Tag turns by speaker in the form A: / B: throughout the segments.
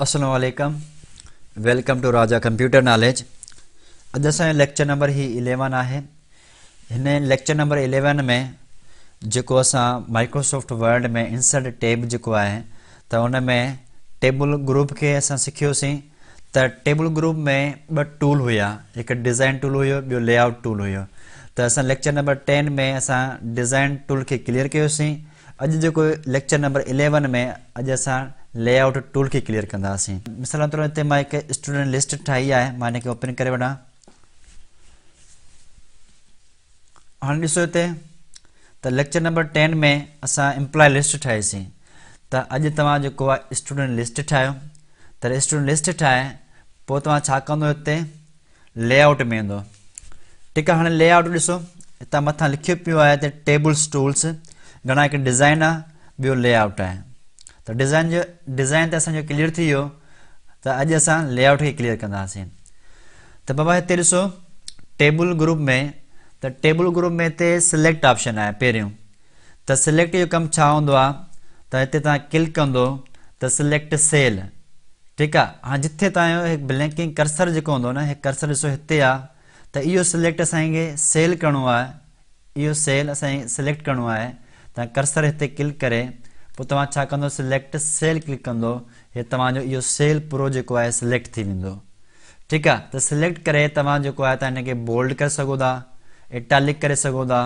A: असलकम welcome to Raja computer knowledge अज अस लेक्चर नंबर ही इलेवन है इन लेक्चर नंबर इलेवन में जो अस माइक्रोसॉफ्ट वर्ड में इंसर्ट टेब जो है तो उनमें तो में टेबल ग्रुप के अस सीखी त टेबल ग्रुप में ब टूल हुआ एक डिज़ाइन टूल हुयो बो लेआउट टूल हुयो तो अस लेक्चर नंबर टेन में अस डिज़ाइन टूल के क्लियर किया अज जो लेक्चर नंबर इलेवन में अज अस लेआउट टूल के क्लियर कंदासीं मिसाल तौर इतने मां स्टूडेंट लिस्ट ठाही आहे मां हिनखे ओपन कर वठां हाणे ॾिसो हिते त लेक्चर नंबर टेन में अस इम्प्लॉय लिस्ट ठाहीसीं त अज तक स्टूडेंट लिस्ट ठाहियो त स्टूडेंट लिस्ट ठाहे तो तव्हां इतने कंदो हिते लेआउट में ईंदो ठीक है हाणे लेआउट ॾिसो हितां मथां लिखियो पियो टेबल्स टूल्स घना एक डिज़ाइन आहे ॿियो लेआउट आहे त डिज़ाइन जो डिज़ाइन त असांजो क्लियर थी वियो त अॼु असां ले आउट खे क्लिअर कंदासीं त बाबा हिते ॾिसो टेबल ग्रुप में त टेबल ग्रुप में हिते सिलेक्ट ऑप्शन आहे पहिरियों त सिलेक्ट जो कमु छा हूंदो आहे त हिते तव्हां क्लिक कंदो त सिलेक्ट सेल ठीकु आहे हाणे जिथे तव्हांजो ब्लैंकिंग कर्सर जेको हूंदो न हे कर्सर ॾिसो हिते आहे त इहो सिलेक्ट असांखे सेल करिणो आहे इहो सेल असांखे सिलेक्ट करिणो आहे त कर्सर हिते क्लिक करे पोइ तव्हां छा कंदो सिलेक्ट सेल क्लिक कंदो हे तव्हांजो इहो सेल पूरो जेको आहे सिलेक्ट थी वेंदो ठीकु आहे त सिलेक्ट करे तव्हां जेको आहे त हिन खे बोल्ड करे सघो था इटालिक करे सघो था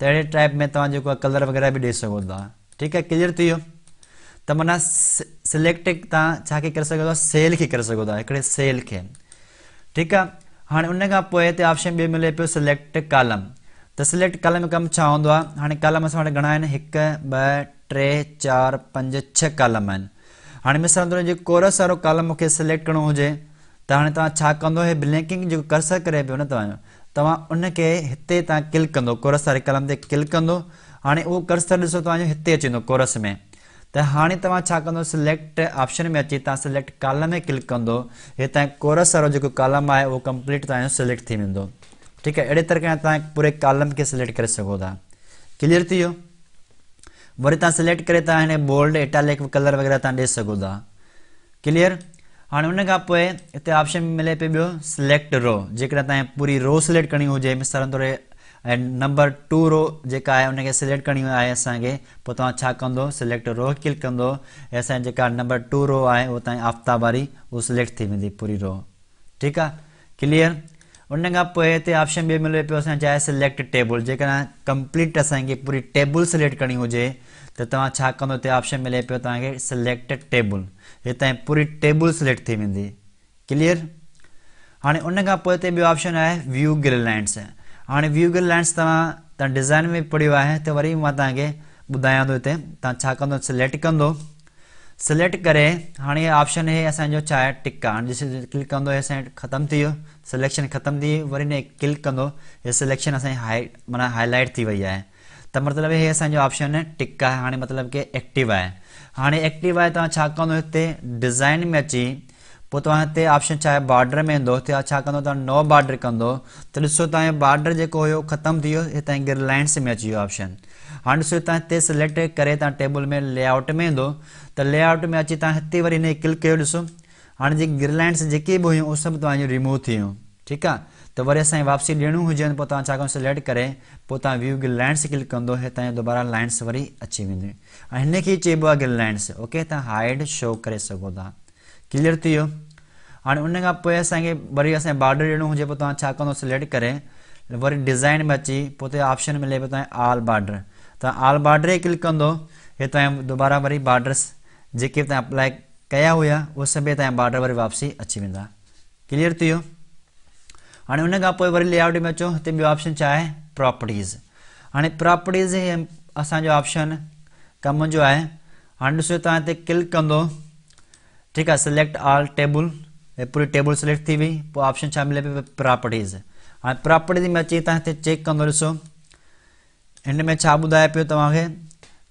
A: त अहिड़े टाइप में तव्हां जेको आहे कलर वग़ैरह बि ॾेई सघो था ठीकु आहे क्लियर थी वियो त माना सिलेक्ट तव्हां छा खे करे सघो था सेल खे करे सघो था हिकिड़े सेल खे ठीकु आहे हाणे उन खां पोइ हिते ऑप्शन ॿियो मिले पियो सिलेक्ट कालम त सिलेक्ट कालम कमु छा हूंदो आहे हाणे कालम असां वटि घणा आहिनि हिकु ॿ टे चार पंज छह कॉलम आहिनि हाणे मिसाल तौर जेको कोरस वारो कॉलम मूंखे सिलेक्ट करिणो हुजे त हाणे तव्हां छा कंदो हे ब्लैंकिंग जेको कर्स करे पियो न तव्हांजो तव्हां उनखे हिते तव्हां क्लिक कंदो कोरस वारे कालम ते क्लिक कंदो हाणे उहो कर्सर ॾिसो तव्हांजो हिते अची वेंदो कोरस में त हाणे तव्हां छा कंदो सिलेक्ट ऑप्शन में अची तव्हां सिलेक्ट कॉलम में क्लिक कंदो हितां जो कोरस वारो जेको कॉलम आहे उहो कंप्लीट तव्हांजो सिलेक्ट थी वेंदो ठीकु आहे अहिड़े तरीक़े सां तव्हां पूरे कॉलम खे सिलेक्ट करे सघो था क्लिअर थी वियो वरी तव्हां सिलेक्ट करे तव्हां हिन बोल्ड इटालिक कलर वग़ैरह तव्हां ॾेई सघो था क्लियर हाणे हुन खां पोइ हिते ऑप्शन मिले पियो ॿियो सिलेक्ट रो जेकॾहिं तव्हांखे पूरी रो सिलेक्ट करणी हुजे मिसाल तौरु ऐं नंबर टू रो जेका आहे हुनखे सिलेक्ट करणी आहे असांखे पोइ तव्हां छा कंदो सिलेक्ट रो क्लिक कंदो ऐं असांजी जेका नंबर टू रो आहे उहो तव्हांजी याफ़्तावारी उहो सिलेक्ट थी वेंदी पूरी रो ठीकु आहे क्लियर उन खां पोइ हिते ऑप्शन बि मिले पियो चाहे सिलेक्ट टेबल जेकॾहिं कंप्लीट असांखे पूरी टेबल सिलेक्ट करणी हुजे त तव्हां छा कंदो हिते ऑप्शन मिले पियो तव्हांखे सिलेक्ट टेबल हितां जी पूरी टेबल सिलेक्ट थी वेंदी क्लियर हाणे उन खां पोइ हिते ॿियो ऑप्शन आहे व्यू ग्रिल लैंड्स हाणे व्यू ग्रिल लाइ तव्हां डिज़ाइन में पढ़ियो आहे त वरी मां तव्हांखे ॿुधायां थो हिते तव्हां छा सिलेक्ट कंदो सिलेक्ट करे हाणे इहो ऑप्शन इहे असांजो चाहे टिक हाणे ॾिसो क्लिक कंदो असां ख़तमु थी वियो सिलेक्शन ख़तमु थी वरी न क्लिक कंदो हीअ सिलेक्शन असांजी हाई माना हाईलाइट थी वई आहे त मतिलबु इहे असांजो ऑप्शन टिक्का हाणे मतिलबु की एक्टिव आहे हाणे एक्टिव आहे तव्हां छा कंदो हिते डिज़ाइन में अची पोइ तव्हां हिते ऑप्शन चाहे बॉडर में ईंदो या छा कंदो तव्हां नओं बॉडर कंदो त ॾिसो तव्हांजो बॉडर जेको हुयो ख़तमु थी वियो हे तव्हांजे में अची वियो ऑप्शन हाणे ॾिसो सिलेक्ट करे तव्हां में लेआउट में ईंदो त लेआउट में अची तव्हां हिते वरी हिन खे क्लिक कयो ॾिसो हाणे जेके ग्रिलाइंस जेके बि हुयूं उहे सभु तव्हांजी रिमूव थी वियूं ठीकु आहे त वरी असांजी वापसी ॾियणियूं हुजनि पोइ तव्हां छा कंदव सिलेक्ट करे पोइ तव्हां व्यू ग्रिल क्लिक कंदो हितां जा दोबारा लाइन्स वरी अची वेंदियूं ऐं हिनखे ई चइबो आहे ग्रिलाइंस ओके तव्हां हाइड शो करे सघो था क्लियर थी वियो हाणे उन खां पोइ असांखे वरी असांखे बॉडर ॾियणो हुजे पोइ तव्हां छा कंदो सिलेक्ट करे वरी डिज़ाइन में अची पोइ त ऑप्शन मिले पियो तव्हांजे आल बॉडर तव्हां आल बॉडर ई क्लिक कंदो हितां जा दोबारा वरी बॉडर्स जी अप्लाय क्या हुआ वो सभी तॉर्डर સભ્ય वापसी अची वा क्लियर थी हाँ उन खां लेआउट में अचो तो बो ऑप्शन चाहे प्रॉपर्टीज़ हाँ प्रॉपर्टीज़ ही असो ऑप्शन कम जो है हाँ ऐसो तव्हां क्लिक कंदो ठीक है सिलेक्ट ऑल टेबल पूरी टेबल सिलेक्ट थी हुई ऑप्शन छा मिले प्रॉपर्टीज़ हाँ प्रॉपर्टीज़ में अची तेक हिते चेक कंदो ॾिसो हिन में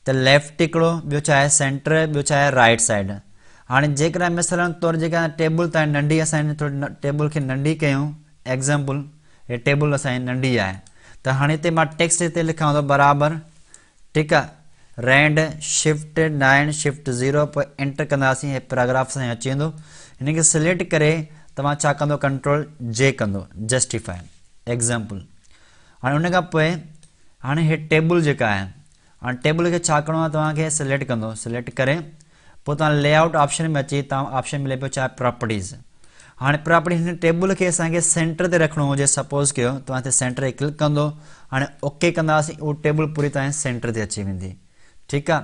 A: त लेफ्ट हिकिड़ो ॿियो छा आहे सेंटर ॿियो छा आहे राइट साइड हाणे जेकॾहिं मिसाल तौरु जेका टेबल तव्हांजी नंढी असां टेबल खे नंढी कयूं एक्ज़ाम्पल हीअ टेबल असांजी नंढी आहे त हाणे हिते मां टेक्स्ट हिते लिखां थो बराबरि ठीक आहे रेंड शिफ्ट नाइन शिफ्ट ज़ीरो पोइ एंटर कंदासीं हे पैराग्राफ सां अची वेंदो हिनखे सिलेक्ट करे तव्हां छा कंदो कंट्रोल जे कंदो जस्टिफाई एग्ज़ाम्पल हाणे हुन खां पोइ हाणे टेबल हाँ टेबल के छा करो तिलेक्ट तव्हांखे सिलेक्ट कंदो सिलेक्ट करे लेआउट ऑप्शन में अची तव्हां ऑप्शन मिले पे चाहे प्रॉपर्टीज़ हाँ प्रॉपर्टी टेबल के असांखे सेंटर से रखो हो सपोज़ कर तव्हां सेंटर से क्लिक कंदो हाँ ओके कहसी वो टेबल पूरी तरह सेंटर से अची वी ठीक है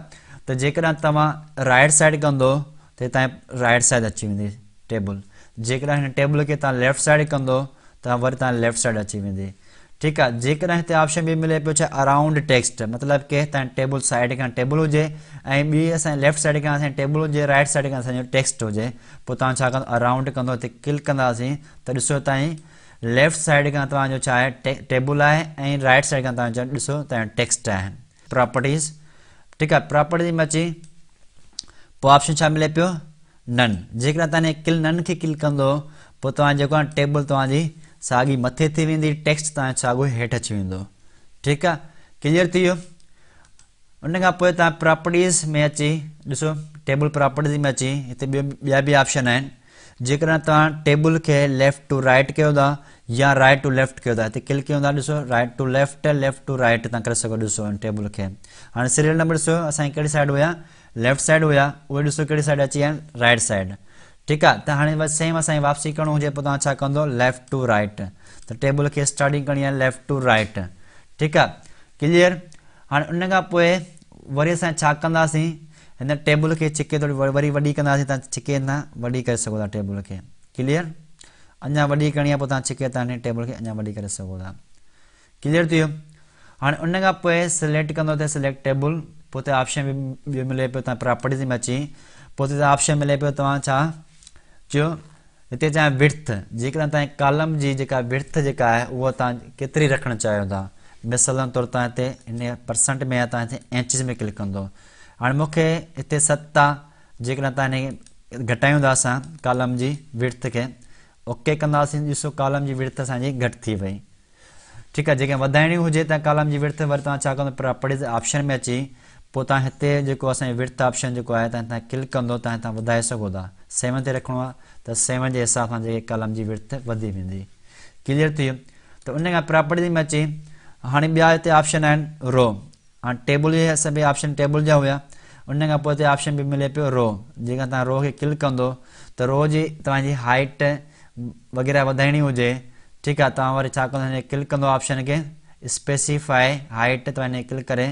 A: तो जेकॾहिं तव्हां राइट साइड कंदो तो राइट साइड अची वी टेबल जेकॾहिं टेबल के तव्हां लेफ्ट साइड कौ तो वो तेफ्ट साइड अची वी ठीक है जेकर हिते ऑप्शन बी मिले पियो अराउंड टेक्स्ट मतलब के टेबल साइड का टेबल हुजे ऐं ॿी लेफ्ट साइड का टेबल हुजे राइट साइड का टेक्स्ट हुजे पोइ अराउंड कंदो क्लिक कंदासीं त ॾिसो तव्हांजी लेफ्ट साइड का तव्हांजो टेबल है ए राइट साइड का तव्हांजो टेक्स्ट है प्रॉपर्टीज़ ठीक है प्रॉपर्टीज़ में अची ऑप्शन मिले पियो नन जेकॾहिं तव्हां क्लिक नन खे क्लिक कंदो पोइ टेबल तव्हांजी सागी मथे थी वी टेक्स्ट तागो साॻियो अची वो ठीक क्लियर थी वियो प्रॉपर्टीज़ में अची ऐसो टेबल प्रॉपर्टीज़ में अची हिते ॿियो ऑप्शन है जर टेबल के लेफ़्ट टू राइट कयो या राइट टू लेफ़्ट कयो था क्लिक कयूं था right to left left to right तव्हां करे सघो टेबल खे सीरियल नंबर ऐसो असांजी साइड हुआ लेफ़्ट साइड हुआ उड़ी साइड अची राइट साइड ठीक है तो हाँ बस सेम असाई वापसी करण हो तो लेफ्ट टू राइट तो टेबल के स्टार्टिंग करनी है लेफ्ट टू राइट ठीक है क्लियर हाँ उन वरी अस छा टेबल के छिके थोरी वरी वही कंदासीं छिके न वॾी करे टेबल के क्लियर अञा वही करनी है छिके टेबल के अञा वही कर क्लियर थी हाँ उन सिलेक्ट कह सिलेक्ट टेबल ऑप्शन भी मिले पे प्रॉपर्टीज़ में अची ऑप्शन मिले पे तव्हां चओ हिते तव्हांजो विर्त जेकॾहिं तव्हांजे कालम जी जेका विर्त जेका आहे उहा तव्हां केतिरी रखणु चाहियो था मिसाल तौरु तव्हां हिते हिन पर्सेंट में या तव्हां हिते एंचिस में क्लिक कंदो हाणे मूंखे हिते सत आहे जेकॾहिं तव्हां हिनखे घटायूं था असां कालम जी विर्त खे ओके कंदासीं ॾिसो कालम जी विर्त असांजी घटि थी वई ठीकु आहे जेके वधाइणी हुजे त कालम जी विरथ वरी तव्हां छा कंदव प्रोपर्टी ऑप्शन में अची पोइ तव्हां हिते जेको असांजे विर्तु ऑप्शन जेको आहे तव्हां क्लिक कंदो तव्हां वधाए सघो सेवन ते रखिणो आहे त सेवन जे हिसाब सां जेके कलम जी विर्थ वधी वेंदी क्लियर थी वियो त खां प्रॉपर्टी में अची हाणे ॿिया हिते ऑप्शन आहिनि रो हाणे टेबल जे सभई ऑप्शन टेबल जा हुया उन खां पोइ हिते ऑप्शन बि मिले पियो रो जेका तव्हां रो खे क्लिक कंदो त रो जी तव्हांजी हाइट वग़ैरह वधाइणी हुजे ठीकु आहे तव्हां वरी छा कंदव क्लिक कंदो ऑप्शन खे स्पेसिफाए हाइट तव्हां हिन क्लिक करे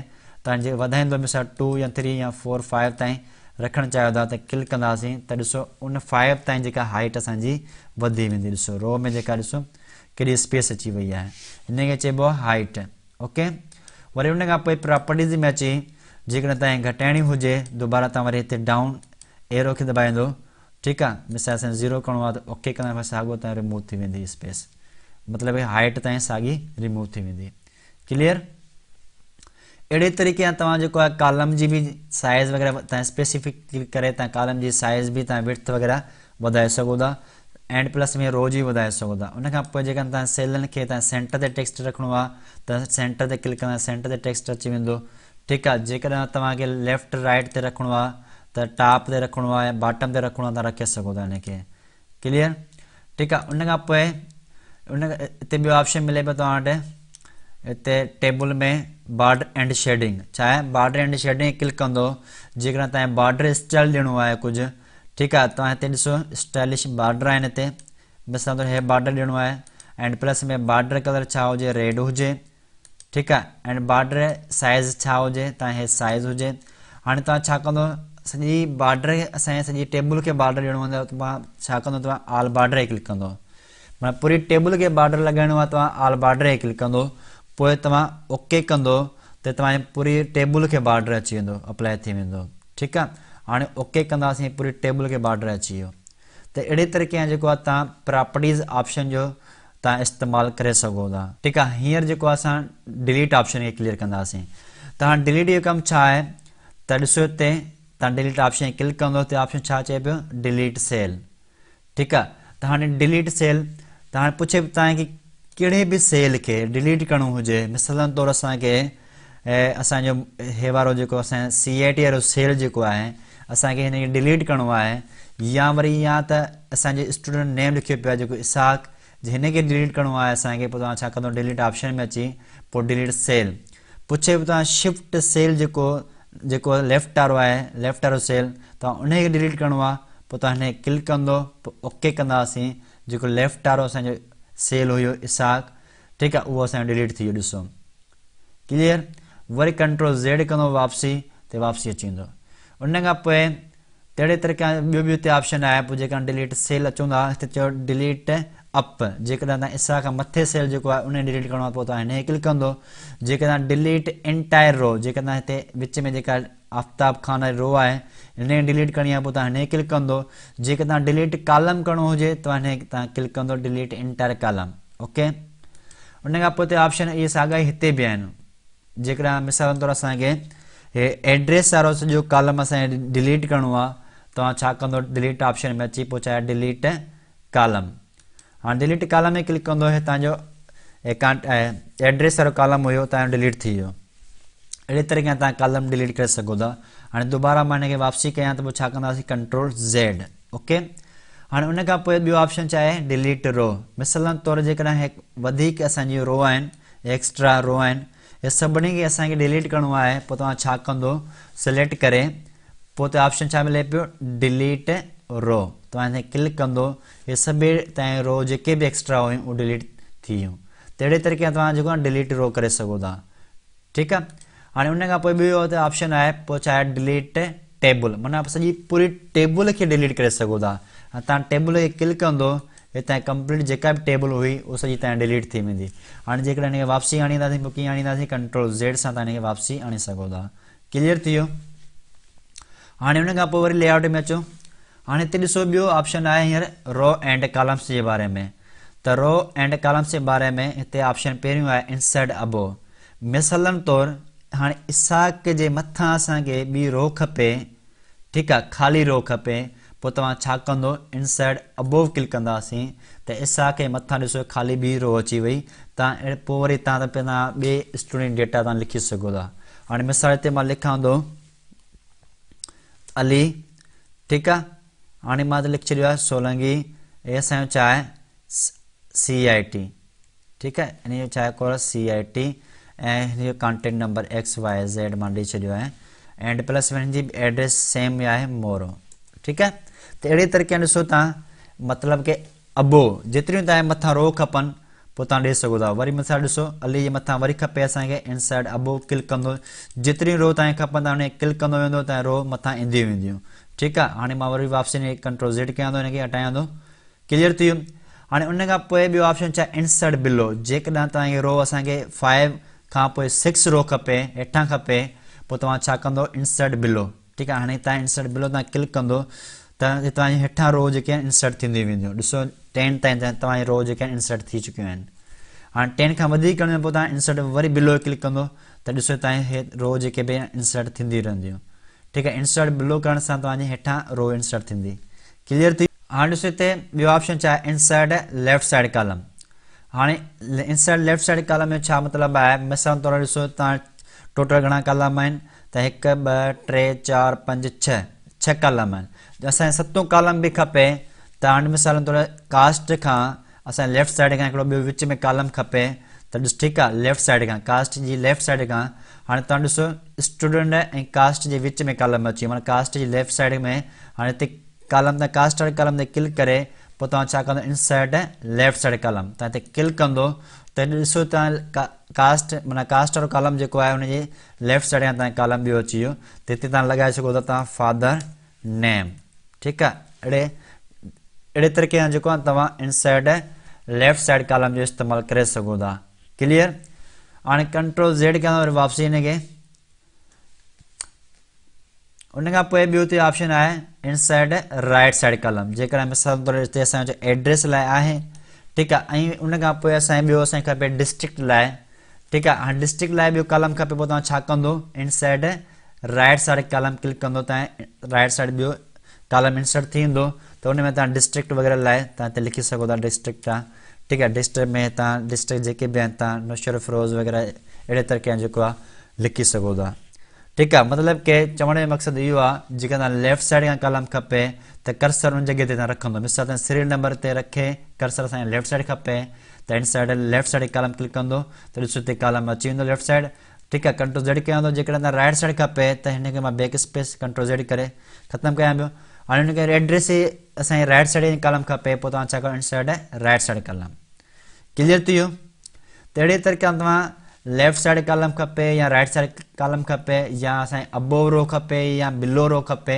A: तव्हां वधाईंदो मिसा टू या थ्री या फोर फाइव ताईं रखणु चाहियो था त क्लिक कंदासीं त ॾिसो उन फाइव ताईं जेका हाइट असांजी वधी वेंदी ॾिसो रो में जेका ॾिसो केॾी स्पेस अची वई आहे हिन खे चइबो आहे हाइट ओके वरी उनखां पोइ प्रोपर्टीज़ में अची जेकॾहिं तव्हांखे घटाइणी हुजे दुबारा तव्हां वरी हिते डाउन एरो खे दॿाईंदो ठीकु आहे मिसाल असांखे ज़ीरो करिणो आहे त ओके कंदा साॻियो ताईं रिमूव थी वेंदी स्पेस मतिलबु हाइट ताईं साॻी रिमूव थी वेंदी क्लियर अहिड़े तरीक़े सां तव्हां जेको आहे कालम जी बि साइज़ वग़ैरह तव्हां स्पेसिफिक्लिक करे तव्हां कालम जी साइज़ बि तव्हां विर्थ वग़ैरह वधाए सघो था एंड प्लस में रोज़ बि वधाए सघो था उनखां पोइ तव्हां सेलनि खे तव्हां सेंटर ते टेक्स्ट रखिणो आहे त सेंटर ते क्लिक कंदा सेंटर ते टेक्स्ट अची वेंदो ठीकु आहे जेकॾहिं तव्हांखे लेफ्ट राइट ते रखिणो आहे त टॉप ते रखिणो आहे या बॉटम ते रखिणो आहे तव्हां रखे सघो था हिनखे क्लीअर ठीकु आहे उन खां पोइ उन ऑप्शन मिले पियो तव्हां टेबल में बॉर्डर एंड शेडिंग छा बॉर्डर एंड शेडिंग क्लिक कह जेकॾहिं तव्हांखे बार्डर स्टाइल ॾियणो है कुछ ठीक है तव्हां स्टाइलिश बॉर्डर आहिनि हिते मिसाल तौर हे बार्डर ॾियणो आहे एंड प्लस में बॉर्डर कलर छा हुजे रेड हो ठीकु आहे एंड बॉर्डर साइज़ छा हे साइज़ हो हाँ तव्हां छा कंदो सॼी बार्डर असांजे सॼी टेबल खे बॉर्डर ॾियणो हूंदो आहे तव्हां छा कंदो क्लिक कंदो माना पूरी टेबल खे बार्डर लॻाइणो आहे तव्हां ऑल क्लिक कंदो पोइ तव्हां ओके कंदो त तव्हांजी पूरी टेबल खे बॉडर अची वेंदो अप्लाई थी वेंदो ठीकु आहे हाणे ओके कंदासीं पूरी टेबल खे बॉडर अची वियो त अहिड़े तरीक़े सां जेको आहे तव्हां प्रॉपर्टीज़ ऑप्शन जो तव्हां इस्तेमालु करे सघो था ठीकु आहे हींअर जेको आहे असां डिलीट ऑप्शन खे क्लीअर कंदासीं त हाणे डिलीट जो कमु छा आहे त ॾिसो हिते तव्हां डिलीट ऑप्शन क्लिक कंदो त ऑप्शन छा चए पियो डिलीट सेल ठीकु आहे त हाणे डिलीट सेल त हाणे पुछे तव्हांखे कहिड़े बि सेल खे डिलीट करिणो हुजे मिसालनि तौरु असांखे असांजो हे वारो जेको असांजो सी आई टी वारो सेल जेको आहे असांखे हिन खे डिलीट करिणो आहे या वरी या त असांजे स्टूडेंट नेम लिखियो पियो आहे जेको इसाक हिन खे डिलीट करिणो आहे असांखे पोइ तव्हां छा कंदो डिलीट ऑप्शन में अची पोइ डिलीट सेल पुछे तव्हां शिफ्ट सेल जेको जेको लेफ्ट वारो आहे लेफ्ट वारो सेल तव्हां उनखे डिलीट करिणो आहे पोइ तव्हां हिनखे क्लिक कंदो पोइ ओके कंदासीं जेको लेफ्ट वारो असांजो सेल हुयो इसाक ठीकु आहे उहो असांजो डिलीट थी वियो ॾिसो क्लीअर वरी कंट्रोल ज़ेड कंदो वापसी त वापसी अची वेंदो उन खां पोइ तरीक़े सां ॿियो बि ऑप्शन आहे पोइ जेकॾहिं डिलीट सेल अचूं था चयो डिलीट अप जेकॾहिं तव्हां खां मथे सेल जेको आहे उन डिलीट करण पोइ तव्हां क्लिक कंदो जेकॾहिं डिलीट इंटायर रो जेकॾहिं विच में जेका आफ़्ताब ख़ान जो रो आहे हिन जी डिलीट करिणी आहे पोइ तव्हां हिन ई क्लिक कंदव जेके तव्हां डिलीट कॉलम करिणो हुजे त हिन तव्हां click delete enter column okay उनखां पोइ हिते ऑप्शन इहे साॻिया ई हिते बि आहिनि मिसाल तौरु असांखे एड्रेस वारो सॼो कॉलम असांखे डिलीट करिणो आहे तव्हां छा कंदो डिलीट ऑप्शन में अची पहुचायो डिलीट कॉलम हाणे डिलीट कॉलम में क्लिक कंदो तव्हांजो एड्रेस वारो कॉलम हुयो तव्हांजो डिलीट थी अड़े तरीक़े कॉलम डिलीट कर सघो हाँ दोबारा मैं वापसी क्या तो कंट्रोल ज़ेड ओके हाँ उन ऑप्शन चाहे डिलीट रो मिसल तौर जैक हिकु रो आन एक्स्ट्रा रो आन ये सभी के अस डिलीट करो है पोइ सिलेक्ट करें ऑप्शन छा मिले पो डिलीट रो तो हिते क्लिक कंदो ये सभी रो जो भी एक्स्ट्रा हुई वो डिलीट थी वियूं तरीक़े तुम जो डिलीट रो कर सोता ठीक है हाणे उनखां पोइ ॿियो ऑप्शन आहे पोइ छा आहे डिलीट टेबल माना सॼी पूरी टेबल खे डिलीट करे सघो था तव्हां टेबल खे क्लिक कंदो हितां कंप्लीट जेका बि टेबल हुई उहा सॼी तव्हांजी डिलीट थी वेंदी हाणे जेकॾहिं वापसी आणींदासीं कीअं आणींदासीं कंट्रोल ज़ेड सां तव्हांखे वापसी आणे सघो था थी वियो हाणे हुन खां पोइ वरी में अचो हाणे हिते ॾिसो ॿियो ऑप्शन आहे हींअर रॉ एंड कॉलम्स जे बारे में त रॉ एंड कॉलम्स जे बारे में हिते ऑप्शन पहिरियों आहे अबो मिसलनि तौरु हाणे इसाक जे मथां असांखे ॿी रो खपे ठीकु आहे खाली रो खपे पोइ तव्हां छा कंदो इनसाइड अबोव क्लिक कंदा त इसाक जे मथां ॾिसो ख़ाली ॿी रो अची वई त पोइ वरी तव्हां त ॿिए स्टूडेंट डेटा तव्हां लिखी सघो था हाणे मिसाल ते मां लिखां अली ठीकु आहे हाणे मां त लिखी छॾियो आहे सोलंगी इहा असांजो छा आहे सी आई टी ठीकु आहे इन जो सी आई टी ऐं contact number X Y Z मां ॾेई छॾियो आहे एंड प्लस जी एड्रेस सेम ई आहे मोरो ठीकु आहे त अहिड़े तरीक़े सां ॾिसो तव्हां मतिलबु के अबो जेतिरियूं तव्हांजे मथां रो खपनि पोइ तव्हां ॾेई सघो था वरी मथां ॾिसो अली जे मथां वरी खपे असांखे इनसाइड अबो क्लिक कंदो जेतिरी रो तव्हांखे खपनि था हुनखे क्लिक कंदो वेंदो त रो मथां ईंदियूं वेंदियूं ठीकु आहे हाणे मां वरी वापसि कंट्रोज़िट कयां थो हिनखे हटायां थो क्लिअर थी वियुमि हाणे उनखां पोइ ॿियो ऑप्शन छा इनसाइड बिलो जेकॾहिं तव्हांखे रो असांखे खां पोइ सिक्स रो खपे हेठां खपे पोइ तव्हां छा कंदो इंसर्ट बिलो ठीकु आहे हाणे तव्हां इंसर्ट बिलो तव्हां क्लिक कंदो त तव्हांजे हेठां रो जेके आहिनि इंसर्ट थींदियूं वेंदियूं ॾिसो टेन ताईं तव्हांजी रो जेके आहिनि इंसर्ट थी चुकियूं आहिनि हाणे टेन खां वधीक करण पोइ तव्हां इंसर्ट वरी बिलो क्लिक कंदो त ॾिसो तव्हांजी हे रो जेके बि इंसर्ट थींदी रहंदियूं ठीकु आहे इंसर्ट बिलो करण सां तव्हांजी हेठां रो इंसर्ट थींदी क्लियर थी हाणे ॾिसो हिते ॿियो ऑप्शन छा आहे इंसर्ट लेफ्ट साइड कालम हाणे इन side left side column column जो छा मतिलबु आहे मिसाल तौरु ॾिसो तव्हां टोटल घणा कालाम आहिनि त हिकु ॿ टे चारि पंज छह छह कालाम आहिनि असांजे सतो कॉलम बि खपे त हाणे मिसाल तौरु कास्ट खां असांजे लेफ्ट साइड खां हिकिड़ो ॿियो विच में कॉलम खपे त ॾिसु ठीकु आहे लेफ्ट साइड खां कास्ट जी लेफ्ट साइड खां हाणे तव्हां ॾिसो स्टूडेंट ऐं कास्ट जे विच में कॉलम अची वियो माना कास्ट जी लेफ्ट साइड में हाणे हिते कॉलम त कास्ट वारे कॉलम ते क्लिक करे पोइ तव्हां छा कंदा इनसाइट ऐं लेफ्ट साइड कलम तव्हां हिते क्लिक कंदो तॾहिं ॾिसो तव्हां कास्ट माना कास्ट वारो कालम जेको आहे लेफ्ट साइड या तव्हांजो ॿियो अची वियो त हिते तव्हां लॻाए सघो था तव्हां फादर नेम ठीक़ आहे अहिड़े अहिड़े तरीक़े सां जेको आहे तव्हां इनसाइट लेफ्ट साइड कालम जो इस्तेमालु करे सघो था कंट्रोल ज़ेड वापसी उनखां ऑप्शन है इन साइड राइट साइड कलम जेकॾहिं मिसाल एड्रेस लाइ आहे ठीकु आहे ऐं डिस्ट्रिक्ट लाइ ठीक है हाँ डिस्ट्रिक्ट लाइ कलम खपे तो तव्हां छा कंदो राइट साइड कलम क्लिक कंदो तव्हां राइट साइड बो कलम इंसर्ट थी वेंदो त हुन में डिस्ट्रिक्ट वग़ैरह लाइ तव्हां लिखी सघो डिस्ट्रिक्ट ठीक है डिस्ट्रिक्ट में तव्हां डिस्ट्रिक्ट जेके बि आहिनि फिरोज़ वग़ैरह अड़े तरीक़े लिखी सोता ठीकु आहे मतिलबु के चवण जो मक़सदु इहो आहे जेका तव्हां लेफ्ट साइड या कलम खपे त कर्सर उन जॻह ते तव्हां रखंदो मिसाल त सीरियल नंबर ते रखे कर्सर असांखे लेफ्ट साइड खपे त इन साइड लेफ्ट साइड कलम कालम क्लिक कंदो त ॾिसो त कलम अची वेंदो लेफ्ट साइड ठीकु आहे कंट्रोज़ कयां हूंदो जेकॾहिं तव्हां राइट साइड खपे त हिनखे मां बैक स्पेस कंट्रोज़ करे ख़तमु कयां पियो हाणे हिन करे एड्रेस ई असांखे राइट साइड जो कालम खपे पोइ तव्हां छा कि इन side right side column clear थी वियो त अहिड़ी तरीक़े सां तव्हां लेफ्ट साइड कॉलम खपे या राइट साइड कॉलम खपे या असांखे अबो रो खपे या बिलो रो खपे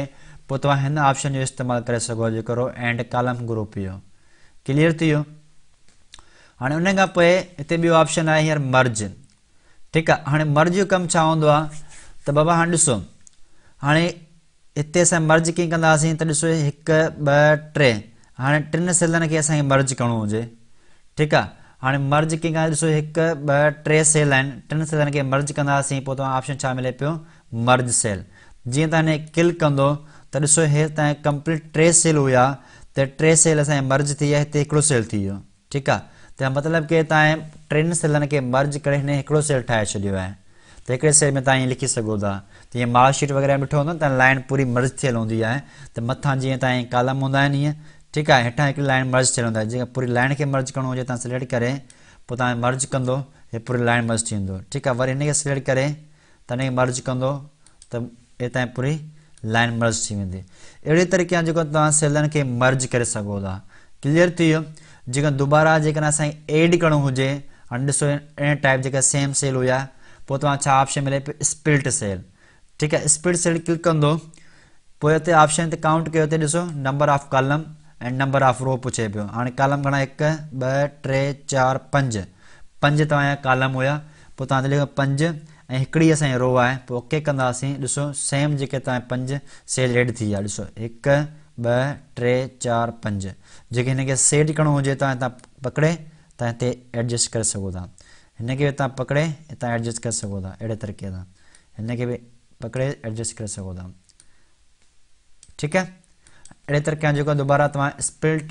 A: पोइ तव्हां हिन ऑप्शन जो इस्तेमालु करे सघो जेको एंड कॉलम ग्रुप जो क्लियर थी वियो हाणे उन खां पोइ हिते ॿियो ऑप्शन आहे हींअर मर्ज़ ठीकु आहे हाणे मर्ज़ जो कमु छा हूंदो आहे त बाबा हाणे ॾिसो हाणे हिते असां मर्ज़ु कीअं कंदा हुआसीं त ॾिसो हिकु ॿ टे हाणे टिनि सिलनि खे असांखे मर्ज़ु करिणो हुजे ठीकु आहे हाणे मर्ज कंहिं खां ॾिसो हिकु ॿ टे सेल आहिनि टिनि सेलनि खे कंदासीं पोइ तव्हां छा मिले पियो मर्ज सेल जीअं तव्हां हिन किल कंदो त ॾिसो हे कंप्लीट टे सेल हुया त टे सेल असांजा मर्ज थी विया हिते हिकिड़ो सेल थी वियो ठीकु आहे त मतिलबु की तव्हांजे टिनि सेलनि खे मर्ज़ु करे हिन हिकिड़ो सेल ठाहे छॾियो आहे त हिकिड़े सेल में तव्हां लिखी सघो था त मार्कशीट वग़ैरह ॾिठो हूंदो त लाइन पूरी मर्ज़ थियल हूंदी आहे त मथां जीअं तव्हांजे कालम ठीक है हेटा एक लाइन मर्ज थियल हूंदो पूरी लाइन के मर्ज करिणो हुजे सिलेक्ट करे तो तव्हां मर्ज कंदो हे पूरी लाइन मर्ज थी वेंदो ठीकु आहे वरी हिनखे सिलेक्ट करे त हिनखे मर्ज कंदो त हे पूरी लाइन मर्ज थी वी अड़े तरीक़े सां जेको तव्हां सेलनि मर्ज कर सघो क्लियर थी वियो दोबारा दुबारा एड करो हुजे टाइप जेका सेम सेल हुया पोइ ऑप्शन मिले पियो स्प्लिट सेल ठीकु आहे स्प्लिट सेल क्लिक कंदो पोइ ऑप्शन ते काउंट कयो नंबर ऑफ कॉलम ऐं नंबर ऑफ रो पुछे पियो हाँ कॉलम घना एक ब टे चार पंज पंज तव्हांजा कालम हुया पोइ तव्हां पंज एड़ी अस रो है पोइ के कंदासीं ॾिसो सेम जो तव्हांजा पंज सेल एड थी ऐसो एक ब टे चार पंज जेके इनके सेट करो हो पकड़े तो इतने एडजस्ट कर सघो इनके भी तुम पकड़े पकिड़े एडजस्ट कर सघो अड़े तरीक़े का इनके भी पकड़े एडजस्ट कर सघो ठीक है अहिड़े तरह जेको दुबारा तव्हां स्पिल्ट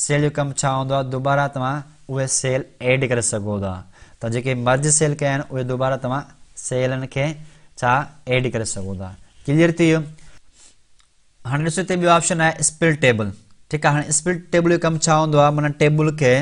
A: सेल जो कमु छा हूंदो आहे दुबारा तव्हां उहे सेल एड करे सघो था त जेके मर्ज़ सेल कया आहिनि उहे दुबारा तव्हां सेलनि खे छा एड करे सघो था क्लिअर थी वियो हाणे ॾिसो हिते ॿियो ऑप्शन आहे स्पिल्ट टेबल ठीकु आहे हाणे टेबल जो कमु छा हूंदो आहे माना टेबल खे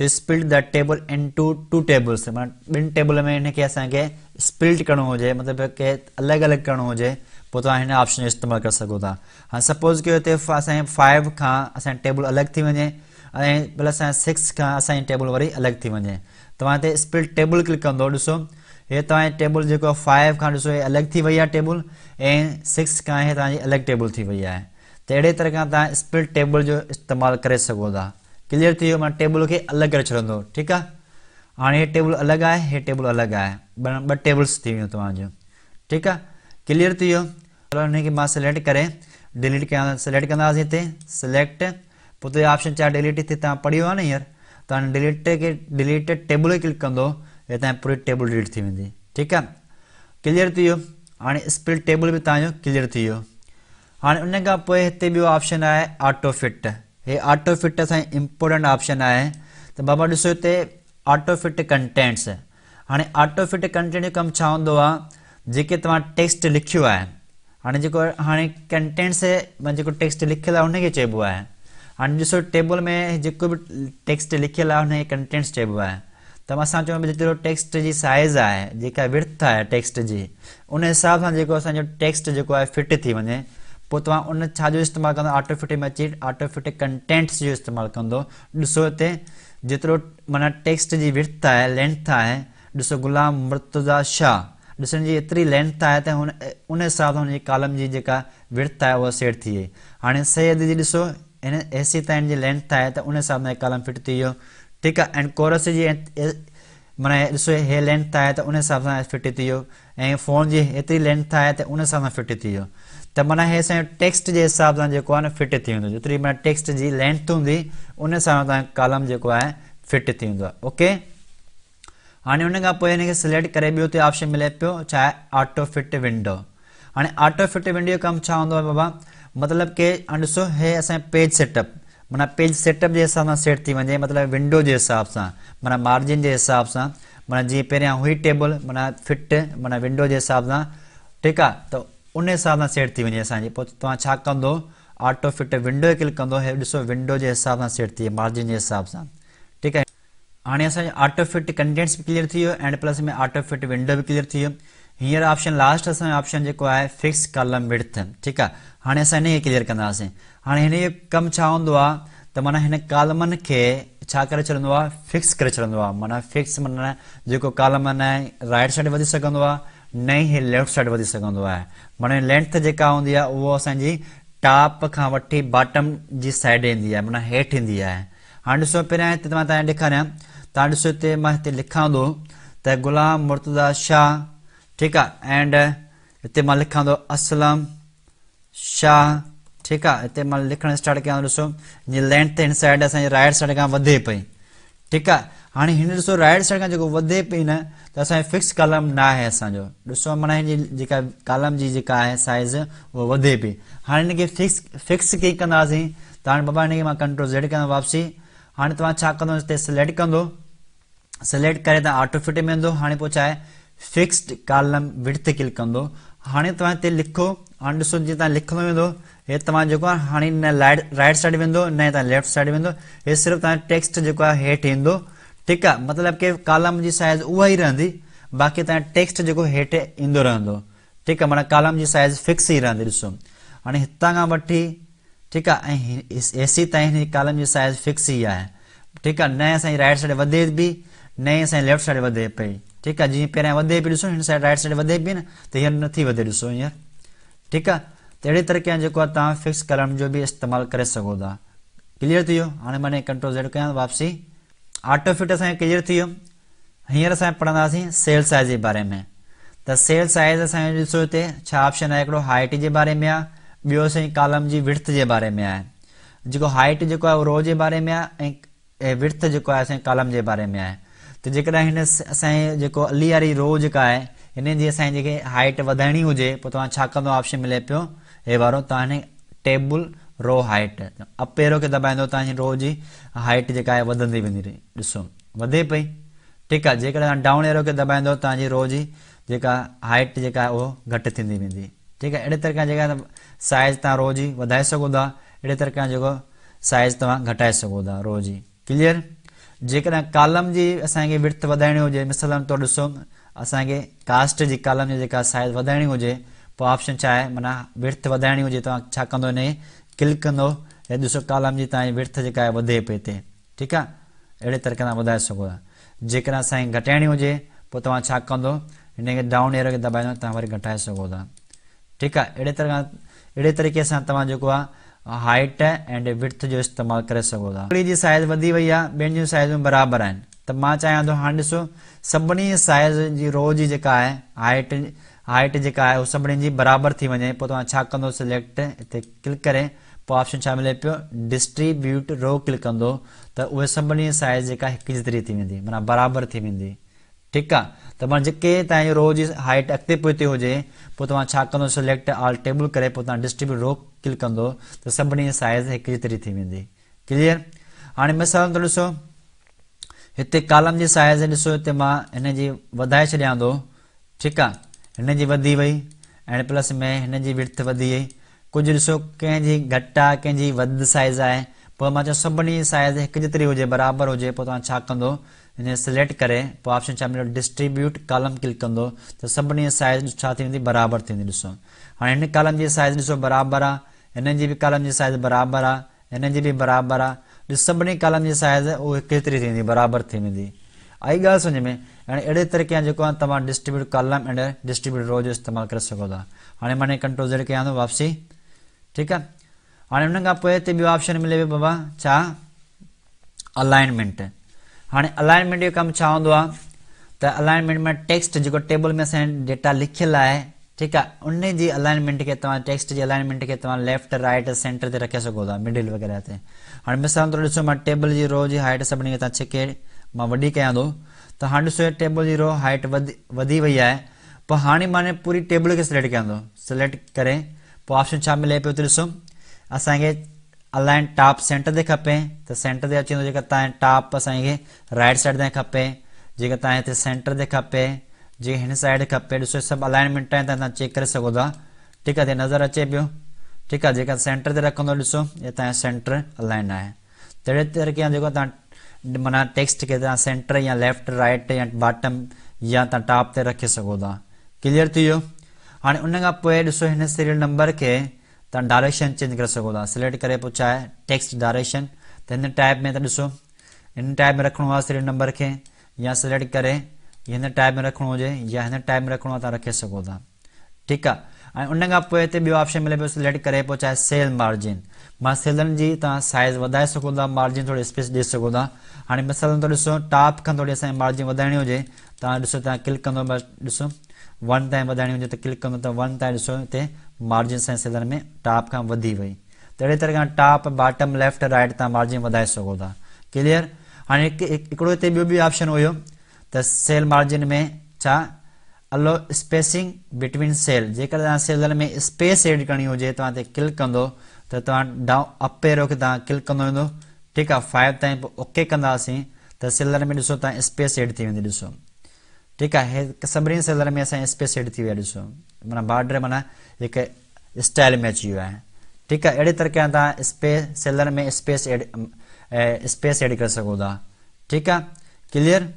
A: जो split the table into two tables माना ॿिनि टेबल में हिनखे असांखे स्पिल्ट करिणो हुजे मतिलबु के अलॻि अलॻि करिणो हुजे पोइ तव्हां हिन ऑप्शन जो इस्तेमालु करे सघो था हाणे सपोज़ कयो हिते असांजे फाइव खां असांजी टेबल अलॻि थी वञे ऐं भले असांजे सिक्स खां असांजी टेबल वरी अलॻि थी वञे तव्हां हिते स्प्रिट टेबल क्लिक कंदो ॾिसो हे तव्हांजी टेबल जेको आहे फाइव खां ॾिसो हे अलॻि थी वई आहे टेबल ऐं सिक्स खां हे तव्हांजी अलॻि टेबल थी वई आहे त अहिड़े तरह खां तव्हां स्प्लिट टेबल जो इस्तेमालु करे सघो था क्लियर थी वियो मां टेबल खे अलॻि करे छॾंदो ठीकु आहे हाणे हे टेबल अलॻि आहे हे टेबल अलॻि आहे ॿ टेबल्स थी वियूं तव्हांजूं ठीकु आहे क्लियर थी वियो पर हुनखे मां सिलेक्ट करे डिलीट कयां सिलेक्ट कंदासीं हिते सिलेक्ट पोइ त इहो ऑप्शन चाहे डिलीट डिलीटी तव्हां पढ़ियो आहे न हींअर त हाणे डिलीट खे डिलीट टेबल क्लिक कंदो हितां जी पूरी टेबल डिलीट थी वेंदी ठीकु आहे क्लियर थी वियो हाणे स्प्लिट टेबल बि तव्हांजो क्लियर थी वियो हाणे उन खां पोइ हिते ॿियो ऑप्शन आहे ऑटो फिट हे ऑटो फिट असांजी इंपोटेंट ऑप्शन आहे त बाबा ॾिसो हिते ऑटो फिट कंटेंट्स हाणे ऑटो फिट कंटेंट जो कमु छा हूंदो आहे जेके तव्हां टेक्स्ट लिखियो आहे हाणे जेको हाणे कंटेंट्स माना जेको टेक्स्ट लिखियलु आहे हुनखे चइबो आहे हाणे ॾिसो टेबल में जेको बि टेक्स्ट लिखियलु आहे हुनखे कंटेंट्स चइबो आहे त असां चवंदा जेतिरो टेक्स्ट जी साइज़ आहे जेका विर्थ आहे टेक्स्ट जी उन हिसाब सां जेको असांजो टेक्स्ट जेको आहे फिट थी वञे पोइ तव्हां उन छा जो इस्तेमालु कंदव ऑटोफैटिक में अची ऑटोफैटिक कंटेंट्स जो इस्तेमालु कंदो ॾिसो हिते जेतिरो माना टेक्स्ट जी विर्थ आहे लेंथ आहे ॾिसो ग़ुलाम मुर्तुज़ा शाह ॾिसण जी एतिरी लेंथ आहे त हुन उन हिसाब सां हुनजी कॉलम जी जेका विर्थ आहे उहा सेट थी वई हाणे सई अद जी ॾिसो हिन ए सी ताईं लेंथ आहे त उन हिसाब सां कॉलम फिट थी वियो ठीकु आहे ऐं कोरस जी माना ॾिसो हे लेंथ आहे त उन हिसाब सां फिट थी वियो ऐं फ़ोन जी एतिरी लेंथ आहे त उन हिसाब सां फिट थी वियो त माना हे असांजो टेक्स्ट जे हिसाब सां जेको आहे न फिट थी वेंदो जेतिरी माना टेक्स्ट जी लेंथ हूंदी उन हिसाब सां कॉलम जेको आहे फिट थी वेंदो आहे ओके हाँ उन सिलेक्ट कर ऑप्शन मिले पो चाहे ऑटो फिट विंडो हाँ ऑटो फिट विंडो कम हों छा मतलब कि हाँ ऐसो की हाणे हे असांजो पेज सेटअप माना पेज सेटअप के हिसाब से सेट थी वे मतलब विंडो के हिसाब से माना मार्जिन के हिसाब से माना जी पे हुई टेबल माना फिट माना विंडो के हिसाब से ठीक है तो उन हिसाब से सेट थी वे असांजी पोइ तव्हां फिट विंडो क्लिक कंदो इहो विंडो के हिसाब से सेट थी मार्जिन के हिसाब से हाणे असांजो ऑटोफिट कंटेंट्स बि क्लिअर थी वियो एंड प्लस में ऑटोफिट विंडो बि क्लिअर थी वियो हींअर ऑप्शन लास्ट असांजो ऑप्शन जेको आहे फिक्स कालम विड ठीकु आहे हाणे असां हिन खे क्लिअर कंदासीं हाणे हिन जो कमु छा हूंदो आहे त माना हिन कालमनि खे छा करे छॾींदो आहे फिक्स करे छॾींदो आहे माना फिक्स माना जेको कालम न राइट साइड वधी सघंदो आहे न ई लेफ्ट साइड वधी सघंदो आहे माना लेंथ जेका हूंदी आहे उहो असांजी टॉप खां वठी बॉटम जी साइड ईंदी आहे माना हेठि ईंदी आहे हाणे ॾिसो मां तव्हांखे ॾेखारियां तव्हां ॾिसो हिते मां हिते लिखां थो त गुलाम मुर्तदा शाह ठीकु आहे एंड हिते मां लिखां थो असलम शाह ठीकु आहे हिते मां लिखणु स्टाट कयां थो ॾिसो ते हिन साइड असांजी राइट साइड खां वधे पई ठीकु आहे हाणे हिन ॾिसो राइट साइड खां जेको वधे पई न त असांजो फिक्स कालम न आहे असांजो ॾिसो माना हिनजी जेका कालम जी जेका आहे साइज़ उहो वधे पई हाणे हिनखे फिक्स फिक्स कीअं कंदासीं त हाणे बाबा हिनखे मां कंट्रोल ज़ेड कंदो वापसी हाणे तव्हां छा कंदो हिते सिलेक्ट कंदो सिलेक्ट करे तव्हां ऑटोफिट में वेंदो हाणे पोइ छा आहे फिक्स कालम ते क्लिक कंदो हाणे तव्हां हिते लिखो हाणे ॾिसो जीअं तव्हां लिखणो वेंदो हे तव्हां जेको आहे हाणे न लाइट राइट साइड वेंदो न हितां लेफ्ट साइड वेंदो हे सिर्फ़ु तव्हांजो टेक्स्ट जेको आहे हेठि ईंदो ठीकु आहे मतिलबु की कॉलम जी साइज़ उहा ई रहंदी बाक़ी तव्हांजो टेक्स्ट जेको हेठि ईंदो रहंदो ठीकु आहे माना कॉलम जी साइज़ फिक्स ई रहंदी ॾिसो हाणे हितां खां वठी ठीकु आहे ऐं ए सी ताईं हिन कालम जी साइज़ फिक्स ई आहे ठीकु आहे न असांजी राइट साइड वधे बि नए असांजी लेफ्ट साइड वधे पई ठीकु आहे जीअं पहिरियां वधे बि ॾिसो हिन साइड राइट साइड वधे बि न त हींअर नथी वधे ॾिसो हींअर ठीकु आहे त अहिड़े तरीक़े सां जेको आहे तव्हां फ़िक्स कलम जो बि इस्तेमालु करे सघो था क्लियर थी वियो हाणे माने कंट्रोल ज़ेड कयां वापसी ऑटो फिट असांजो क्लियर थी वियो हींअर असां पढ़ंदासीं सेल साइज़ जे बारे में त सेल साइज़ असां ॾिसो हिते छा ऑप्शन आहे हिकिड़ो हाइट जे बारे में आहे ॿियो असांजे कालम जी विरथ जे बारे में आहे जेको हाइट जेको आहे रो रोज़ जे बारे में आहे ऐं विरथ जेको आहे असांजे कालम जे बारे में आहे त जेकॾहिं हिन असांजे जेको अली वारी रोह जेका आहे हिन जी असांजी जेके हाइट वधाइणी हुजे पोइ तव्हां छा कंदव ऑप्शन मिले पियो हीअ वारो तव्हांजे टेबल रो हाइट अपेरो अहिड़ो खे दॿाईंदव तव्हांजी रोज़ जी हाइट जेका आहे वधंदी वेंदी रही ॾिसो वधे पई ठीकु आहे जेकॾहिं तव्हां डाउन अहिड़ो खे दॿाईंदव तव्हांजी रोज़ जी जेका हाइट जेका आहे उहो घटि थींदी वेंदी ठीकु आहे अहिड़े तरह जेका साइज़ तव्हां रो जी वधाए सघो था अहिड़े तरह जेको साइज़ तव्हां घटाए सघो था जी जेकॾहिं कालम जी असांखे विर्तु वधाइणी हुजे मिसलनि तौरु ॾिसो असांखे कास्ट जी कालम जी जेका साइज़ वधाइणी हुजे पोइ ऑप्शन छा आहे माना विर्थ वधाइणी हुजे तव्हां छा कंदो हिन क्लिक कंदो या ॾिसो कालम जी तव्हांजी विर्थ जेका आहे वधे पई हिते ठीकु आहे अहिड़े तरीक़े सां वधाए सघो था जेकॾहिं असांखे घटाइणी हुजे पोइ तव्हां छा कंदो हिन खे डाउन एयर खे दॿाईंदो तव्हां वरी घटाए सघो था ठीकु आहे अहिड़े तरह अहिड़े तरीक़े सां तव्हां जेको आहे हाइट एंड विर्थ जो इस्तेमाल कर सघो था ककड़ी जी साइज़ वधी वई आहे ॿियनि जूं बराबर बराबरि तो त मां चाहियां थो हाणे ॾिसो सभिनी साइज़ की रो जी हाइट हाइट जेका सभी की बराबर थी वे तो तव्हां सिलेक्ट हिते क्लिक करें पोइ ऑप्शन छा मिले पो डिस्ट्रीब्यूट रो क्लिक कंदो तो उ सभी साइज़ जी हिकु जेतिरी थी वी माना बराबर थी वी ठीकु आहे त मां जेके तव्हांजी रोज़ जी हाइट अॻिते पोइ हुजे पोइ तव्हां छा कंदो सिलेक्ट ऑल टेबल करे पोइ तव्हां डिस्ट्रीब्यूट रो क्लिक कंदो त सभिनी साइज़ हिकु जेतिरी थी वेंदी क्लियर हाणे मिसाल त ॾिसो हिते कालम जी साइज़ ॾिसो हिते मां हिनजी वधाए छॾियां थो ठीकु आहे हिन जी वधी वई ऐं प्लस में जी विर्थ वधी वई कुझु ॾिसो कंहिंजी घटि आहे कंहिंजी वधि साइज़ आहे पोइ मां चयो साइज़ हिकु जेतिरी हुजे बराबरि हुजे पोइ तव्हां हिन सिलेक्ट करे पोइ ऑप्शन छा मिलियो डिस्ट्रीब्यूट कॉलम क्लिक कंदो त सभिनी जी साइज़ छा थी वेंदी बराबरि थींदी ॾिसो हाणे हिन जी साइज़ ॾिसो बराबरि आहे हिननि जी बि कालम जी साइज़ बराबरि आहे हिननि जी बि बराबरि आहे सभिनी कालम जी साइज़ उहा केतिरी थी बराबरि थी वेंदी आई ॻाल्हि सम्झ में हाणे अहिड़े तरीक़े सां जेको आहे तव्हां डिस्ट्रीब्यूट कॉलम एंड डिस्ट्रीब्यूट रो जो इस्तेमालु करे सघो था हाणे कंट्रोल ज़ेड कयां थो वापसी ठीकु आहे हाणे हुन खां ऑप्शन मिले बाबा अलाइनमेंट हाणे अलाइनमेंट जो कमु छा हूंदो आहे त अलाइनमेंट में टेक्स्ट जेको टेबल में असांजे डेटा लिखियलु आहे ठीकु आहे उन जी अलाइनमेंट खे तव्हां टेक्स्ट जे अलाइनमेंट खे तव्हां लेफ्ट राइट सेंटर ते रखे सघो था मिडिल वग़ैरह ते हाणे मिसाल तौरु ॾिसो मां टेबल जी रो जी हाइट सभिनी खे तव्हां छिके मां वॾी कयां थो त हाणे ॾिसो टेबल जी रो हाइट वधी वई आहे पोइ हाणे मां पूरी टेबल खे सिलेक्ट कयां थो सिलेक्ट करे पोइ ऑप्शन छा मिले पियो त ॾिसो असांखे अलाइन टॉप सेंटर ते खपे त सेंटर ते अची वेंदो जेका तव्हांजे टॉप असांखे राइट साइड ताईं खपे जेका तव्हां हिते सेंटर ते खपे जीअं हिन साइड खपे ॾिसो सभु अलाइनमेंट आहिनि तव्हां चेक करे सघो था ठीकु आहे नज़र अचे पियो ठीकु आहे जेका सेंटर ते रखंदो ॾिसो या तव्हांजो सेंटर अलाइन आहे तहिड़े तरीक़े सां जेको तव्हां माना टेक्स्ट खे तव्हां सेंटर या लेफ्ट राइट या बॉटम या तव्हां टॉप ते रखे सघो था थी वियो हाणे उन खां सीरियल नंबर खे तव्हां डायरेक्शन चेंज करे सघो था सिलेक्ट करे पोइ चाहे टेक्स्ट डायरेक्शन त हिन टाइप में त ॾिसो हिन टाइप में रखिणो आहे सेल नंबर खे या सिलेक्ट करे हिन टाइप में रखिणो हुजे या हिन टाइप में रखिणो आहे तव्हां रखे सघो था ठीकु आहे ऐं उन पोइ हिते ॿियो ऑप्शन मिले पियो सिलेक्ट करे पोइ चाहे सेल मार्जिन मां सेलनि जी तव्हां साइज़ वधाए सघो था मार्जिन थोरी स्पेस ॾेई सघो था हाणे मिसाल तव्हां ॾिसो टॉप खां थोरी असांखे मार्जिन वधाइणी हुजे क्लिक बसि वन ताईं वधाइणी हुजे त क्लिक कंदो त वन ताईं ॾिसो हिते मार्जिन सां सिलर में टॉप खां वधी वई त अहिड़े तरह खां टॉप बॉटम लेफ्ट राइट तव्हां मार्जिन वधाए सघो था क्लियर हाणे हिकु हिकिड़ो हिते ॿियो बि ऑप्शन हुयो त सेल मार्जिन में छा अलो स्पेसिंग बिटवीन सेल जेकर तव्हां सेलर में स्पेस एड करणी हुजे तव्हां ते क्लिक कंदो त तव्हां डाउ अपे रोके तव्हां क्लिक कंदो वेंदो ठीकु आहे फाइव ताईं पोइ ओके कंदासीं त सेलर में ॾिसो तव्हां स्पेस एड थी वेंदी ॾिसो ठीकु आहे इहे सभिनी सेलर में असांजी स्पेस एड थी वई आहे ॾिसो माना बॉडर माना हिकु स्टाइल में अची वियो आहे ठीकु आहे अहिड़ी तरीक़े सां तव्हां स्पेस सेलर में स्पेस एड स्पेस एड करे सघो था ठीकु आहे क्लियर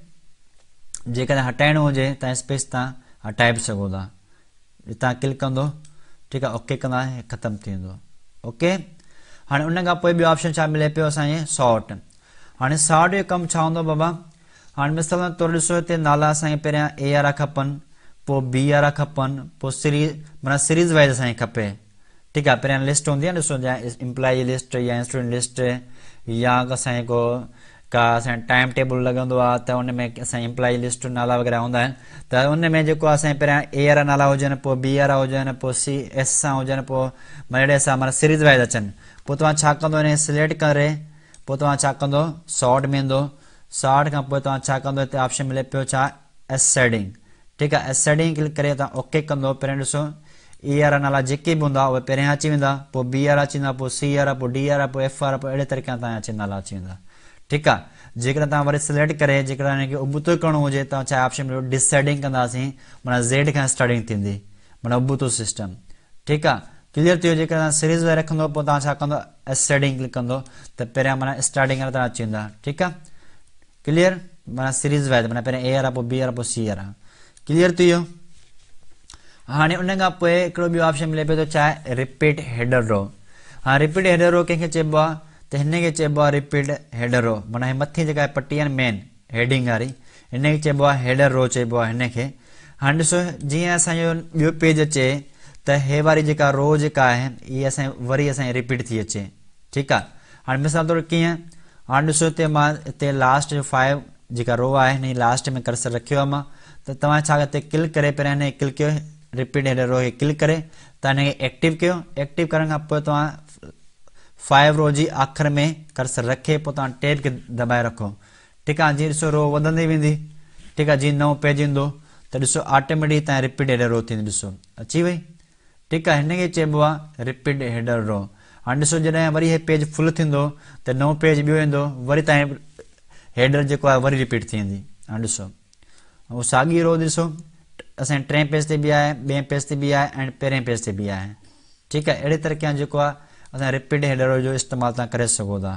A: जेकॾहिं हटाइणो हुजे त स्पेस तव्हां हटाए बि सघो था हितां क्लिक कंदो ठीकु आहे ओके कंदा हे ख़तमु थी वेंदो ओके हाणे उन खां पोइ ॿियो ऑप्शन छा मिले पियो असांजे सॉट हाणे सॉट जो कमु छा हूंदो बाबा हाणे मिसाल तौरु ॾिसो हिते नाला असांखे पहिरियां ए आर खपनि पोइ बी आर खपनि पोइ सीरीज़ माना सीरीज़ वाइज़ असांखे खपे ठीकु आहे पहिरियां लिस्ट हूंदी आहे ॾिसो इंप्लॉई लिस्ट या इंस्टूडेंट लिस्ट या असांखे को का असांजो टाइम टेबल लॻंदो आहे त में असांजी लिस्ट नाला वग़ैरह हूंदा आहिनि त उन में जेको असांजे पहिरियां ए आर नाला हुजनि पोइ बी आर हुजनि पोइ सी एस सां हुजनि पोइ माना अहिड़े सां माना सीरीज़ वाइज़ अचनि पोइ तव्हां छा कंदो हिन सिलेक्ट करे पोइ तव्हां छा कंदो में ईंदो साठ खां पोइ तव्हां छा कंदो हिते ऑप्शन मिले पियो छा एस सेडिंग ठीकु आहे एस सेडिंग क्लिक करे तव्हां ओके कंदो पहिरियों ॾिसो ई e आर नाला जेके बि हूंदा उहे पहिरियां अची वेंदा पोइ बी आर अची वेंदा पोइ सी आर आहे पोइ डी आर आहे पोइ एफ आर आहे पोइ अहिड़े तरीक़े सां तव्हांजा नाला अची वेंदा ठीकु आहे जेकॾहिं तव्हां वरी सिलेक्ट करे जेकॾहिं हिनखे उबुतो करिणो हुजे त छा आहे ऑप्शन डिसेडिंग कंदासीं माना ज़ेड खां स्टार्टिंग थींदी माना उबतो सिस्टम ठीकु आहे क्लियर थी वियो जेका तव्हां सीरीज़ में रखंदो पोइ तव्हां छा कंदो एस सेडिंग क्लिक कंदो त पहिरियां माना स्टार्टिंग वारा तव्हां अची वेंदा ठीकु आहे क्लियर Mana series වැද. මම අපේ A අරපෝ B අරපෝ C අරන්. Clear to you? हाणे उन खां पोइ हिकिड़ो ऑप्शन मिले पे तो चाहे आहे रिपीट हेडर रो हाँ रिपीट हेडर रो कंहिंखे चइबो आहे त हिनखे रिपीट हेडर रो माना हे मथे जेका पटी मेन हेडिंग वाली हिनखे चइबो हेडर रो चइबो आहे हिनखे हाणे ॾिसो जीअं पेज अचे त हे वाली जो रो जेका आहे वरी असांजी रिपीट थी अचे ठीक है हाँ मिसाल तौरु कि हाँ ॾिसो हिते लास्ट फाइव जेका रो है लास्ट में कर्सर रखियो तो तेज क्लिक कर पे क्लिक कयो रिपीट हेड रो खे क्लिक कर एक्टिव कर एक्टिव करण फाइव रो की आख़िर में कर्सर रखे पोइ तव्हां टेप खे दॿाए रखो ठीक है जी ऐसो रो वी वी ठीक है जी नो पेज ईंदो तो ऐसो ऑटोमेटिक तव्हां रिपीट हेडर रो थी ऐसो अची वही ठीक है इनके चबो चइबो रिपीट हेडर रो हाणे ॾिसो जॾहिं वरी इहो पेज फुल थींदो त नओं पेज ॿियो ईंदो वरी तव्हांजे हेडर जेको आहे वरी रिपीट थी वेंदी हाणे ॾिसो उहो साॻी रोज़ ॾिसो असांजे टे पेज ते बि आहे ॿिए पेज ते बि आहे ऐं पहिरें पेज ते बि आहे ठीकु आहे अहिड़े तरीक़े सां जेको आहे असां हेडर जो इस्तेमालु तव्हां करे सघो था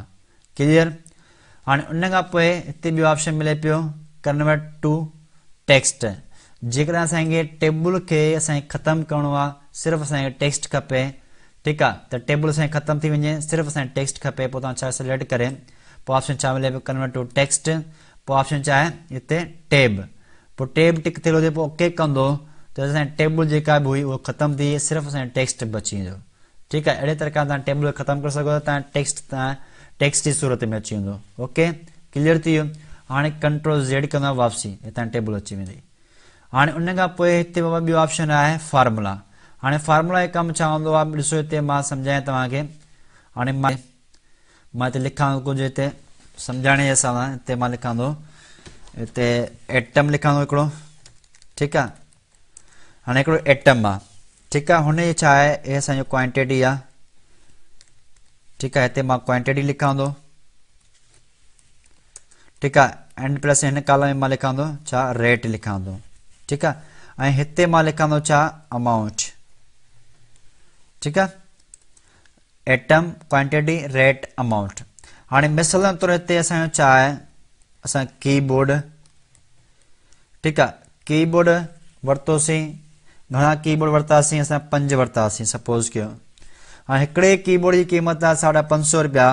A: क्लीअर हाणे उन खां पोइ हिते ॿियो ऑप्शन मिले पियो कन्वर्ट टू टेक्स्ट जेकॾहिं असांखे टेबल खे असांखे ख़तमु करिणो आहे सिर्फ़ु टेक्स्ट खपे ठीक है तो टेबल असांखे खत्म थी वे सिर्फ असांखे टेक्स्ट खपे छा सिलेक्ट करें ऑप्शन छा मिले कन्वर्ट टू टेक्स्ट तो ऑप्शन छा इतने टेब तो टेब टिक थे हुजे ओके कंदो तो टेबल जी बि हुई वो खत्म थी सिर्फ असांजो टेक्स्ट बची वो ठीक है अड़े तरक़े तुम टेबल खत्म कर सो टेक्स्ट तव्हां टेक्स्ट सूरत में अची ओके क्लियर थी हाँ कंट्रोल ज़ेड कापसी इतना वापसी टेबल अची वी हाँ उन खां ऑप्शन है फार्मूला हाणे फॉर्मुला जो कमु छा हूंदो आहे ॾिसो हिते मां सम्झायां तव्हांखे हाणे मां मां हिते लिखां थो कुझु हिते सम्झाइण जे हिसाब सां हिते मां लिखां थो हिते एटम लिखां थो हिकिड़ो ठीकु आहे हाणे हिकिड़ो एटम आहे ठीकु आहे हुनजी छा आहे क्वांटिटी आहे ठीकु आहे हिते मां क्वांटिटी लिखां थो ठीकु आहे एंड प्लस हिन कॉलम में मां लिखां थो छा रेट लिखां थो ठीकु आहे ऐं हिते मां अमाउंट ठीकु आहे एटम क्वांटिटी रेट अमाउंट हाणे मिसल तौर हिते असांजो छा आहे असां कीबोड ठीकु आहे कीबोर्ड वरितोसीं घणा की बोर्ड वरितासीं असां पंज वरितासीं सपोज़ कयो हाणे हिकिड़े की बोर्ड जी क़ीमत आहे साढा पंज सौ रुपया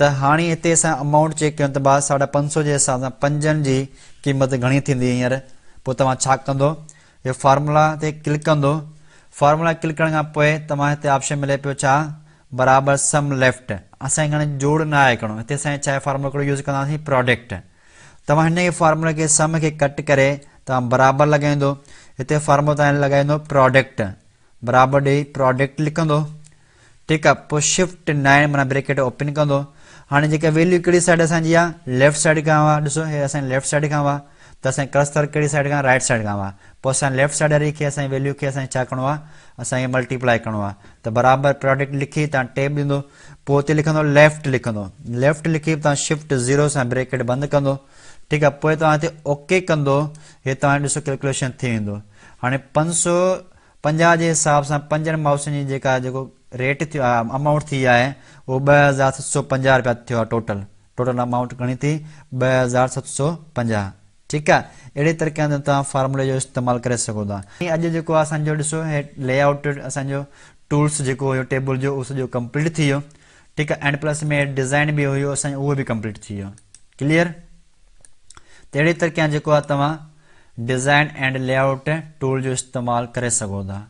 A: त हाणे हिते असां अमाउंट चेक कयूं त भाउ साढा पंज सौ जे हिसाब सां पंजनि जी क़ीमत घणी थींदी हींअर पोइ तव्हां छा कंदो इहो फॉर्मुला ते क्लिक कंदो फॉर्मूला क्लिक करण खां पोइ तव्हां हिते ऑप्शन मिले पियो छा बराबरि सम लेफ्ट असांखे हाणे जोड़ न आहे हिकिड़ो हिते असां छा आहे फार्मुला यूज़ यूस कंदासीं प्रोडक्ट तव्हां हिन ई फॉर्मुले खे सम खे कट करे तव्हां बराबरि लॻाईंदो हिते फार्मुला तव्हां लॻाईंदो प्रोडक्ट बराबरि ॾेई प्रोडक्ट लिकंदो ठीकु आहे पोइ शिफ्ट नाइन माना ब्रेकेट ओपन कंदो हाणे जेका वैल्यू कहिड़ी साइड असांजी आहे लेफ्ट साइड खां हुआ ॾिसो हे असांजी लेफ्ट साइड खां हुआ त असांजे क्रसतर कहिड़ी साइड खां राइट साइड खां हुआ पोइ असांजे लेफ्ट साइड रही रखी असांजी वैल्यू खे असांखे छा करिणो आहे असांखे मल्टीप्लाई करिणो आहे त बराबरि प्रोडक्ट लिखी तव्हां टेप ॾींदो पोइ हुते लिखंदो लेफ्ट लिखंदो लेफ्ट लिखी तव्हां शिफ्ट ज़ीरो सां ब्रेकेट बंदि कंदो ठीकु आहे पोइ तव्हां हिते ओके कंदो इहे तव्हां ॾिसो कैलकुलेशन थी वेंदो हाणे पंज सौ पंजाह जे हिसाब सां पंजनि मासनि जी जेका जेको रेट थियो आहे अमाउंट थी आहे उहो ॿ हज़ार सत सौ पंजाह रुपया थियो आहे टोटल टोटल अमाउंट घणी थी ॿ हज़ार सत सौ पंजाह ठीकु आहे अहिड़ी तरीक़े सां तव्हां फॉर्मुले जो इस्तेमालु करे सघो था अॼु जेको आहे असांजो ॾिसो हे लेआउट असांजो टूल्स जेको हुयो टेबल जो उहो सॼो कंप्लीट थी वियो ठीकु आहे एंड प्लस में डिज़ाइन बि हुयो असांजो उहो बि कंप्लीट थी वियो क्लियर त अहिड़ी तरीक़े सां जेको आहे तव्हां डिज़ाइन एंड लेआउट टूल जो इस्तेमालु करे सघो